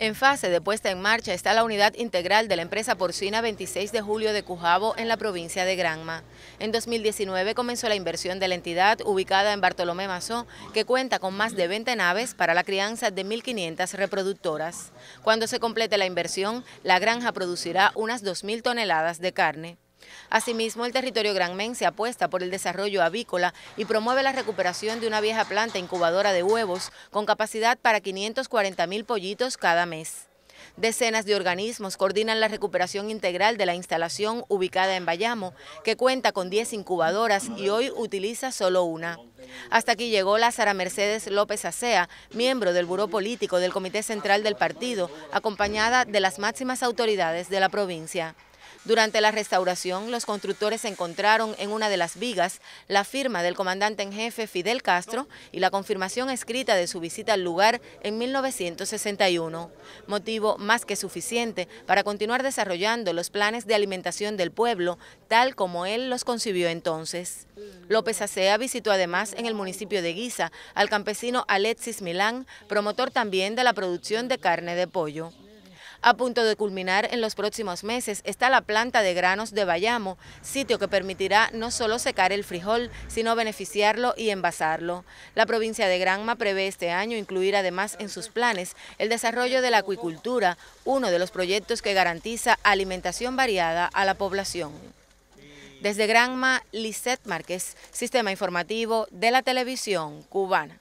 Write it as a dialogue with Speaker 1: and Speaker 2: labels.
Speaker 1: En fase de puesta en marcha está la unidad integral de la empresa porcina 26 de julio de Cujabo en la provincia de Granma. En 2019 comenzó la inversión de la entidad ubicada en Bartolomé Mazó, que cuenta con más de 20 naves para la crianza de 1.500 reproductoras. Cuando se complete la inversión, la granja producirá unas 2.000 toneladas de carne. Asimismo, el territorio se apuesta por el desarrollo avícola y promueve la recuperación de una vieja planta incubadora de huevos con capacidad para 540 mil pollitos cada mes. Decenas de organismos coordinan la recuperación integral de la instalación ubicada en Bayamo, que cuenta con 10 incubadoras y hoy utiliza solo una. Hasta aquí llegó la Mercedes López Acea, miembro del Buró Político del Comité Central del Partido, acompañada de las máximas autoridades de la provincia. Durante la restauración, los constructores encontraron en una de las vigas la firma del comandante en jefe Fidel Castro y la confirmación escrita de su visita al lugar en 1961, motivo más que suficiente para continuar desarrollando los planes de alimentación del pueblo tal como él los concibió entonces. López Acea visitó además en el municipio de Guisa al campesino Alexis Milán, promotor también de la producción de carne de pollo. A punto de culminar en los próximos meses está la planta de granos de Bayamo, sitio que permitirá no solo secar el frijol, sino beneficiarlo y envasarlo. La provincia de Granma prevé este año incluir además en sus planes el desarrollo de la acuicultura, uno de los proyectos que garantiza alimentación variada a la población. Desde Granma, Lisette Márquez, Sistema Informativo de la Televisión Cubana.